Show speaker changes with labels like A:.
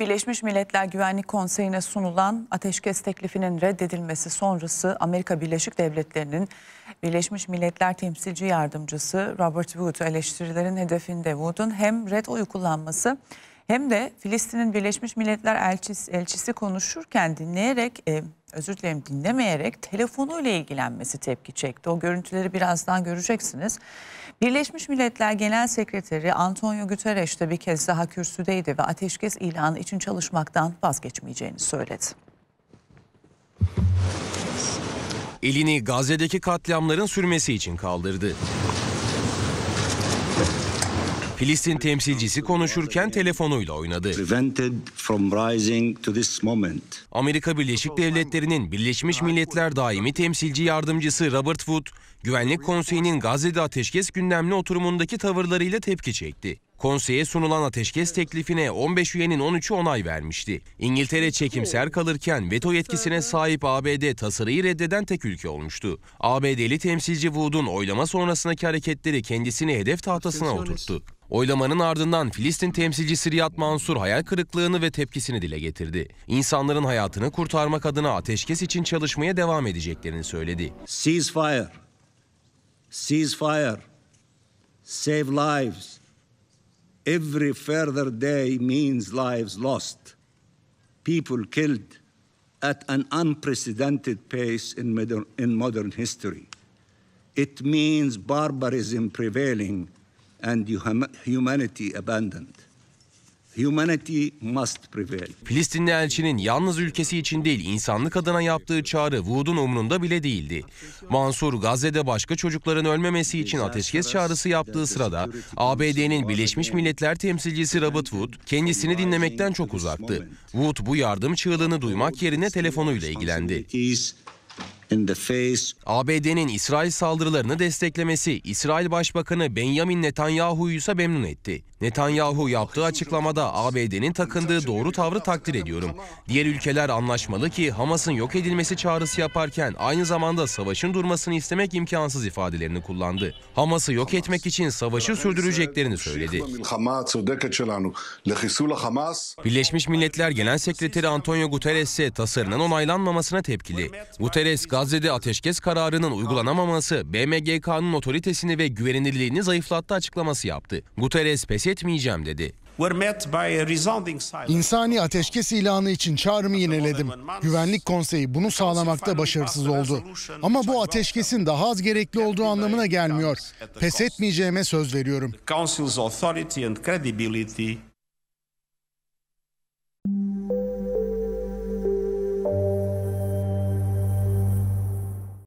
A: Birleşmiş Milletler Güvenlik Konseyi'ne sunulan ateşkes teklifinin reddedilmesi sonrası Amerika Birleşik Devletleri'nin Birleşmiş Milletler Temsilci Yardımcısı Robert Wood eleştirilerin hedefinde Wood'un hem red oyu kullanması hem de Filistin'in Birleşmiş Milletler elçisi, elçisi konuşurken dinleyerek e, özür dilerim dinlemeyerek telefonuyla ilgilenmesi tepki çekti. O görüntüleri birazdan göreceksiniz. Birleşmiş Milletler Genel Sekreteri Antonio Guterres de bir kez daha kürsüdeydi ve ateşkes ilanı için çalışmaktan vazgeçmeyeceğini söyledi.
B: Elini Gazze'deki katliamların sürmesi için kaldırdı. Filistin temsilcisi konuşurken telefonuyla oynadı. Amerika Birleşik Devletleri'nin Birleşmiş Milletler Daimi Temsilci Yardımcısı Robert Wood, Güvenlik Konseyi'nin Gazze'de ateşkes gündemli oturumundaki tavırlarıyla tepki çekti. Konseye sunulan ateşkes teklifine 15 üyenin 13'ü onay vermişti. İngiltere çekimser kalırken veto yetkisine sahip ABD tasarıyı reddeden tek ülke olmuştu. ABD'li temsilci Wood'un oylama sonrasındaki hareketleri kendisini hedef tahtasına oturttu. Oylamanın ardından Filistin temsilcisi Riyad Mansur hayal kırıklığını ve tepkisini dile getirdi. İnsanların hayatını kurtarmak adına ateşkes için çalışmaya devam edeceklerini söyledi. Ceasefire. Ceasefire. Save lives. Every further day means lives lost, people killed at an unprecedented pace in modern, in modern history. It means barbarism prevailing and humanity abandoned. Filistinli elçinin yalnız ülkesi için değil insanlık adına yaptığı çağrı Vud'un umrunda bile değildi. Mansur Gazze'de başka çocukların ölmemesi için ateşkes çağrısı yaptığı sırada ABD'nin Birleşmiş Milletler temsilcisi Robert Wood kendisini dinlemekten çok uzaktı. Wood bu yardım çığlığını duymak yerine telefonuyla ilgilendi. ABD'nin İsrail saldırılarını desteklemesi İsrail Başbakanı Benjamin Netanyahu'yu ise memnun etti. Netanyahu yaptığı açıklamada ABD'nin takındığı doğru tavrı takdir ediyorum. Diğer ülkeler anlaşmalı ki Hamas'ın yok edilmesi çağrısı yaparken aynı zamanda savaşın durmasını istemek imkansız ifadelerini kullandı. Hamas'ı yok etmek için savaşı sürdüreceklerini söyledi. Birleşmiş Milletler Genel Sekreteri Antonio Guterres ise tasarının onaylanmamasına tepkili. Guterres Gazze'de ateşkes kararının uygulanamaması BMGK'nın otoritesini ve güvenilirliğini zayıflattı açıklaması yaptı. Guterres pes etmeyeceğim dedi. İnsani ateşkes ilanı için çağrımı yineledim. Güvenlik Konseyi bunu sağlamakta başarısız oldu. Ama bu ateşkesin daha az gerekli olduğu anlamına gelmiyor. Pes etmeyeceğime söz veriyorum.